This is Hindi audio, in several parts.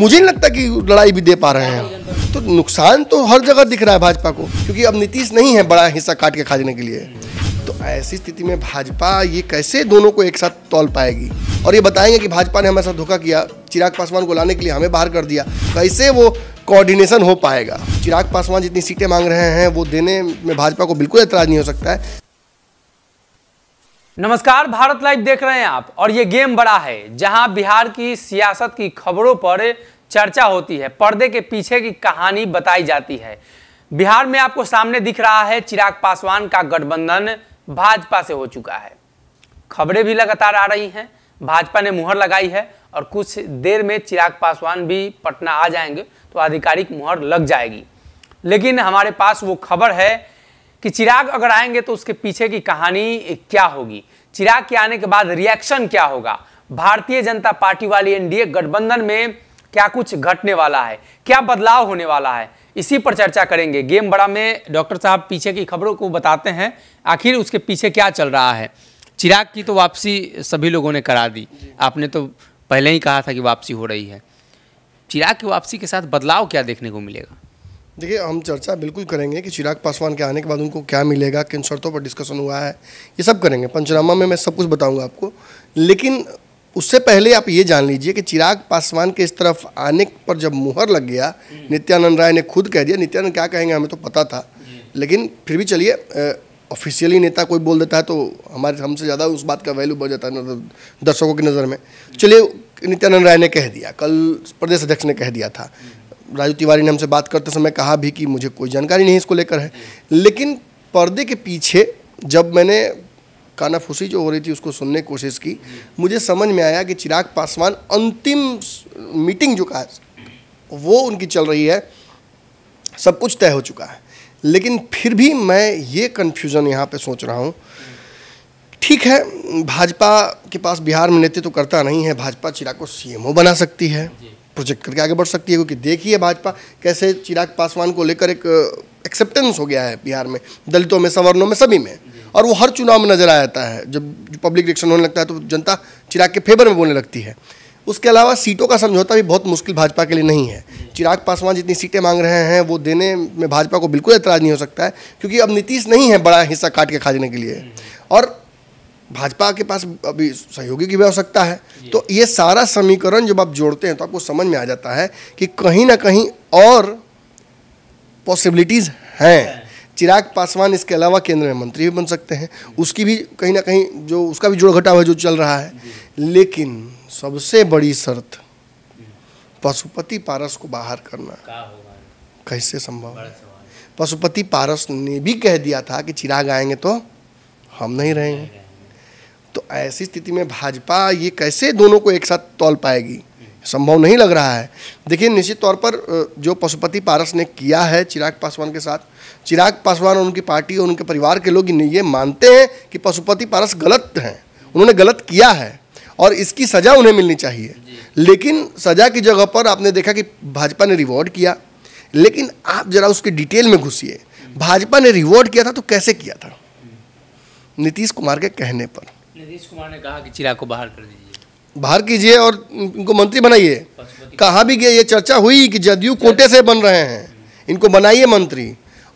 मुझे नहीं लगता कि लड़ाई भी दे पा रहे हैं तो नुकसान तो हर जगह दिख रहा है भाजपा को क्योंकि अब नीतीश नहीं है बड़ा हिस्सा काट के खा के लिए तो ऐसी स्थिति में भाजपा ये कैसे दोनों को एक साथ तोल पाएगी और ये बताएंगे कि भाजपा ने हमारे साथ धोखा किया चिराग पासवान को लाने के लिए हमें बाहर कर दिया कैसे वो कोऑर्डिनेशन हो पाएगा चिराग पासवान जितनी सीटें मांग रहे हैं वो देने में भाजपा को बिल्कुल ऐतराज़ नहीं हो सकता है नमस्कार भारत लाइव देख रहे हैं आप और ये गेम बड़ा है जहां बिहार की सियासत की खबरों पर चर्चा होती है पर्दे के पीछे की कहानी बताई जाती है बिहार में आपको सामने दिख रहा है चिराग पासवान का गठबंधन भाजपा से हो चुका है खबरें भी लगातार आ रही हैं भाजपा ने मुहर लगाई है और कुछ देर में चिराग पासवान भी पटना आ जाएंगे तो आधिकारिक मुहर लग जाएगी लेकिन हमारे पास वो खबर है कि चिराग अगर आएंगे तो उसके पीछे की कहानी क्या होगी चिराग के आने के बाद रिएक्शन क्या होगा भारतीय जनता पार्टी वाली एनडीए गठबंधन में क्या कुछ घटने वाला है क्या बदलाव होने वाला है इसी पर चर्चा करेंगे गेम बड़ा में डॉक्टर साहब पीछे की खबरों को बताते हैं आखिर उसके पीछे क्या चल रहा है चिराग की तो वापसी सभी लोगों ने करा दी आपने तो पहले ही कहा था कि वापसी हो रही है चिराग की वापसी के साथ बदलाव क्या देखने को मिलेगा देखिए हम चर्चा बिल्कुल करेंगे कि चिराग पासवान के आने के बाद उनको क्या मिलेगा किन शर्तों पर डिस्कशन हुआ है ये सब करेंगे पंचनामा में मैं सब कुछ बताऊंगा आपको लेकिन उससे पहले आप ये जान लीजिए कि चिराग पासवान के इस तरफ आने पर जब मुहर लग गया हम्म। नित्यानंद राय ने खुद कह दिया नित्यानंद क्या कहेंगे हमें तो पता था हम्म। लेकिन फिर भी चलिए ऑफिशियली नेता कोई बोल देता है तो हमारे हमसे ज़्यादा उस बात का वैल्यू बढ़ जाता है दर्शकों की नज़र में चलिए नित्यानंद राय ने कह दिया कल प्रदेश अध्यक्ष ने कह दिया था राजू तिवारी ने हमसे बात करते समय कहा भी कि मुझे कोई जानकारी नहीं इसको लेकर है लेकिन पर्दे के पीछे जब मैंने कानाफूसी जो हो रही थी उसको सुनने की कोशिश की मुझे समझ में आया कि चिराग पासवान अंतिम मीटिंग जो कहा वो उनकी चल रही है सब कुछ तय हो चुका है लेकिन फिर भी मैं ये कन्फ्यूज़न यहाँ पे सोच रहा हूँ ठीक है भाजपा के पास बिहार में नेतृत्व तो करता नहीं है भाजपा चिराग को सीएमओ बना सकती है प्रोजेक्ट करके आगे बढ़ सकती है क्योंकि देखिए भाजपा कैसे चिराग पासवान को लेकर एक एक्सेप्टेंस हो गया है बिहार में दलितों में सवर्णों में सभी में और वो हर चुनाव में नजर आ जाता है जब पब्लिक इलेक्शन होने लगता है तो जनता चिराग के फेवर में बोलने लगती है उसके अलावा सीटों का समझौता भी बहुत मुश्किल भाजपा के लिए नहीं है चिराग पासवान जितनी सीटें मांग रहे हैं वो देने में भाजपा को बिल्कुल ऐतराज़ नहीं हो सकता है क्योंकि अब नीतीश नहीं है बड़ा हिस्सा काट के खा देने के लिए और भाजपा के पास अभी सहयोगी की भी आवश्यकता है तो ये सारा समीकरण जब आप जोड़ते हैं तो आपको समझ में आ जाता है कि कहीं ना कहीं और पॉसिबिलिटीज़ हैं चिराग पासवान इसके अलावा केंद्र में मंत्री भी बन सकते हैं उसकी भी कहीं ना कहीं जो उसका भी जोड़ घटा हुआ जो चल रहा है लेकिन सबसे बड़ी शर्त पशुपति पारस को बाहर करना कैसे संभव है पशुपति पारस ने भी कह दिया था कि चिराग आएंगे तो हम नहीं रहेंगे ऐसी स्थिति में भाजपा ये कैसे दोनों को एक साथ तौल पाएगी संभव नहीं लग रहा है देखिए निश्चित तौर पर जो पशुपति पारस ने किया है चिराग पासवान के साथ चिराग पासवान और उनकी पार्टी और उनके परिवार के लोग ये मानते हैं कि पशुपति पारस गलत हैं उन्होंने गलत किया है और इसकी सज़ा उन्हें मिलनी चाहिए लेकिन सज़ा की जगह पर आपने देखा कि भाजपा ने रिवॉर्ड किया लेकिन आप जरा उसके डिटेल में घुसिए भाजपा ने रिवॉर्ड किया था तो कैसे किया था नीतीश कुमार के कहने पर नीतीश कुमार ने कहा कि चिरा को बाहर कर दीजिए बाहर कीजिए और इनको मंत्री बनाइए कहा भी गया ये चर्चा हुई कि जदयू कोटे से बन रहे हैं इनको बनाइए मंत्री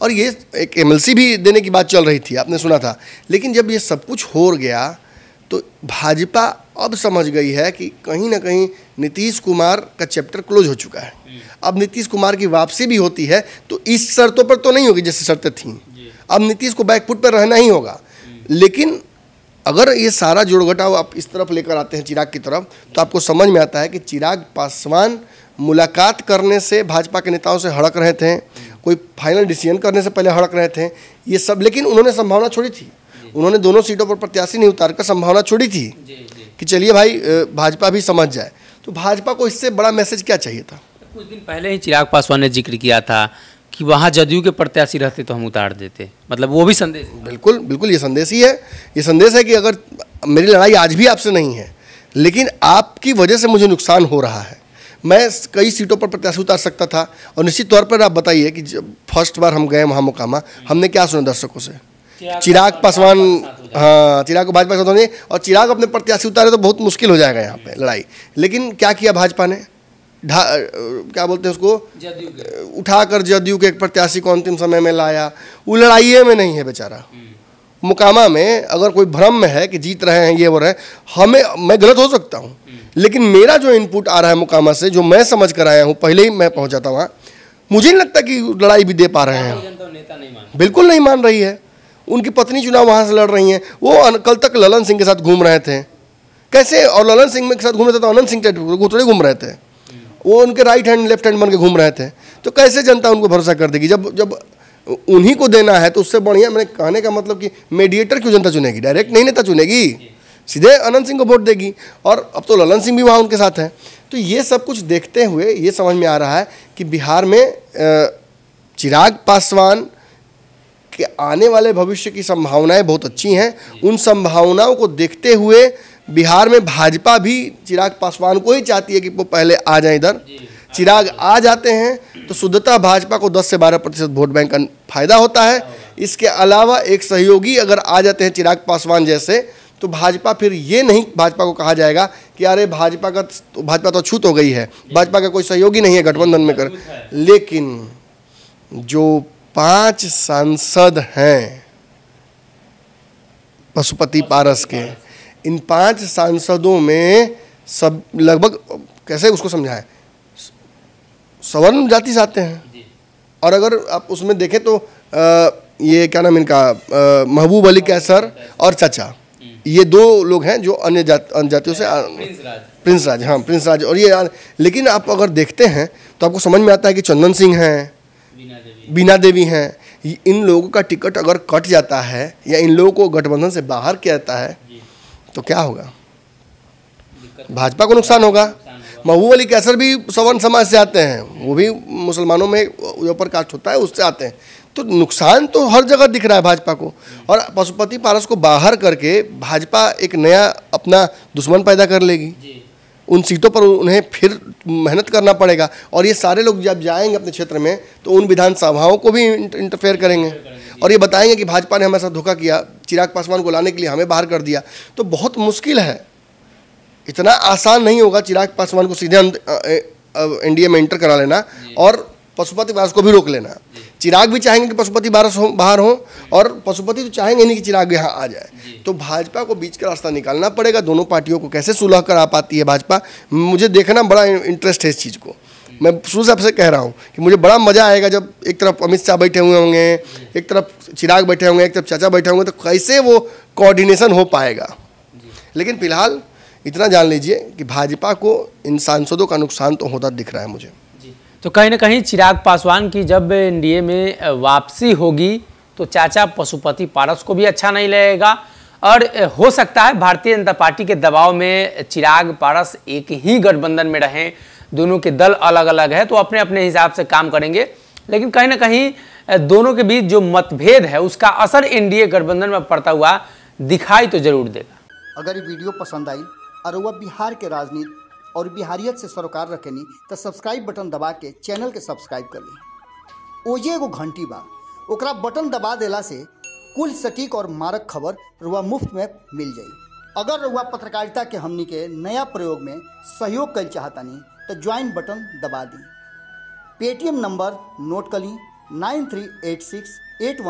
और ये एक एमएलसी भी देने की बात चल रही थी आपने सुना था लेकिन जब ये सब कुछ हो गया तो भाजपा अब समझ गई है कि कहीं ना कहीं नीतीश कुमार का चैप्टर क्लोज हो चुका है अब नीतीश कुमार की वापसी भी होती है तो इस शर्तों पर तो नहीं होगी जैसे शर्तें थीं अब नीतीश को बैकफुट पर रहना ही होगा लेकिन अगर ये सारा जुड़घटाव आप इस तरफ लेकर आते हैं चिराग की तरफ तो आपको समझ में आता है कि चिराग पासवान मुलाकात करने से भाजपा के नेताओं से हड़क रहे थे कोई फाइनल डिसीजन करने से पहले हड़क रहे थे ये सब लेकिन उन्होंने संभावना छोड़ी थी उन्होंने दोनों सीटों पर प्रत्याशी नहीं उतार कर संभावना छोड़ी थी कि चलिए भाई भाजपा भी समझ जाए तो भाजपा को इससे बड़ा मैसेज क्या चाहिए था कुछ दिन पहले ही चिराग पासवान ने जिक्र किया था कि वहाँ जदयू के प्रत्याशी रहते तो हम उतार देते मतलब वो भी संदेश बिल्कुल बिल्कुल ये संदेश ही है ये संदेश है कि अगर मेरी लड़ाई आज भी आपसे नहीं है लेकिन आपकी वजह से मुझे नुकसान हो रहा है मैं कई सीटों पर प्रत्याशी उतार सकता था और निश्चित तौर पर आप बताइए कि जब फर्स्ट बार हम गए वहाँ मुकामा हमने क्या सुना दर्शकों से चिराग पासवान हाँ चिराग को भाजपा साथ और चिराग अपने प्रत्याशी उतारे तो बहुत मुश्किल हो जाएगा यहाँ पे लड़ाई लेकिन क्या किया भाजपा ने क्या बोलते हैं उसको उठाकर जदयू के एक प्रत्याशी को अंतिम समय में लाया वो लड़ाइए में नहीं है बेचारा हम्म। मुकामा में अगर कोई भ्रम में है कि जीत रहे हैं ये वो रहे हमें मैं गलत हो सकता हूँ हम्म। लेकिन मेरा जो इनपुट आ रहा है मुकामा से जो मैं समझ कर आया हूँ पहले ही मैं पहुँचा था वहाँ मुझे नहीं लगता कि लड़ाई भी दे पा रहे हैं बिल्कुल नहीं मान रही है उनकी पत्नी चुनाव वहाँ से लड़ रही हैं वो कल तक ललन सिंह के साथ घूम रहे थे कैसे और ललन सिंह के साथ घूम रहे थे तो अनंत सिंह के घूम रहे थे वो उनके राइट हैंड लेफ्ट हैंड बन के घूम रहे थे तो कैसे जनता उनको भरोसा कर देगी जब जब उन्हीं को देना है तो उससे बढ़िया मैंने कहने का मतलब कि मेडिएटर क्यों जनता चुनेगी डायरेक्ट नहीं नेता चुनेगी सीधे अनंत सिंह को वोट देगी और अब तो ललन सिंह भी वहाँ उनके साथ हैं तो ये सब कुछ देखते हुए ये समझ में आ रहा है कि बिहार में चिराग पासवान के आने वाले भविष्य की संभावनाएं बहुत अच्छी हैं उन संभावनाओं को देखते हुए बिहार में भाजपा भी चिराग पासवान को ही चाहती है कि वो पहले आ जाए इधर हाँ। चिराग आ जाते हैं तो शुद्धता भाजपा को 10 से 12 प्रतिशत वोट बैंक का फायदा होता है इसके अलावा एक सहयोगी अगर आ जाते हैं चिराग पासवान जैसे तो भाजपा फिर ये नहीं भाजपा को कहा जाएगा कि अरे भाजपा का तो भाजपा तो छूत हो गई है भाजपा का कोई सहयोगी नहीं है गठबंधन में कर लेकिन जो पांच सांसद हैं पशुपति पारस के इन पांच सांसदों में सब लगभग कैसे उसको समझाए सवर्ण जाति से आते हैं और अगर आप उसमें देखें तो आ, ये क्या नाम इनका महबूब अली कैसर और चाचा हम्म। ये दो लोग हैं जो अन्य जात अन्य जातियों से प्रिंस राज प्रिंस राज हाँ प्रिंस राज और ये लेकिन आप अगर देखते हैं तो आपको समझ में आता है कि चंदन सिंह हैं बीना देवी, बीना देवी हैं इन लोगों का टिकट अगर कट जाता है या इन लोगों को गठबंधन से बाहर किया जाता है तो क्या होगा भाजपा को नुकसान होगा महबूब अली कैसर भी सवर्ण समाज से आते हैं वो भी मुसलमानों में जो कास्ट होता है उससे आते हैं तो नुकसान तो हर जगह दिख रहा है भाजपा को और पशुपति पारस को बाहर करके भाजपा एक नया अपना दुश्मन पैदा कर लेगी उन सीटों पर उन्हें फिर मेहनत करना पड़ेगा और ये सारे लोग जब जाएंगे अपने क्षेत्र में तो उन विधानसभाओं को भी इंटरफेयर करेंगे और ये बताएंगे कि भाजपा ने हमारे साथ धोखा किया चिराग पासवान को लाने के लिए हमें बाहर कर दिया तो बहुत मुश्किल है इतना आसान नहीं होगा चिराग पासवान को सीधे एनडीए में इंटर करा लेना और पशुपति बारस को भी रोक लेना चिराग भी चाहेंगे कि पशुपति बारस हो बाहर हो और पशुपति तो चाहेंगे नहीं कि चिराग यहाँ आ जाए तो भाजपा को बीच का रास्ता निकालना पड़ेगा दोनों पार्टियों को कैसे सुलह करा पाती है भाजपा मुझे देखना बड़ा इंटरेस्ट है इस चीज़ को मैं शुरू से आपसे कह रहा हूँ कि मुझे बड़ा मज़ा आएगा जब एक तरफ अमित शाह बैठे हुए होंगे एक तरफ चिराग बैठे होंगे एक तरफ चाचा बैठे होंगे तो कैसे वो कोऑर्डिनेशन हो पाएगा लेकिन फिलहाल इतना जान लीजिए कि भाजपा को इन सांसदों का नुकसान तो होता दिख रहा है मुझे तो कहीं ना कहीं चिराग पासवान की जब एनडीए में वापसी होगी तो चाचा पशुपति पारस को भी अच्छा नहीं लगेगा और हो सकता है भारतीय जनता पार्टी के दबाव में चिराग पारस एक ही गठबंधन में रहें दोनों के दल अलग अलग है तो अपने अपने हिसाब से काम करेंगे लेकिन कहीं ना कहीं दोनों के बीच जो मतभेद है उसका असर एनडीए गठबंधन में पड़ता हुआ दिखाई तो जरूर देगा अगर ये वीडियो पसंद आई और वह बिहार के राजनीति और बिहारियत से सरोकार रखेनी तो सब्सक्राइब बटन दबा के चैनल के सब्सक्राइब कर ली ओजे एगो घंटी बा ओकरा बटन दबा देला से कुल सटीक और मारक खबर रुआ मुफ्त में मिल जाए अगर रुआ पत्रकारिता के हमनी के नया प्रयोग में सहयोग कर चाहतानी तो ज्वाइन बटन दबा दें पेटीएम नंबर नोट कर ली nine three eight six eight one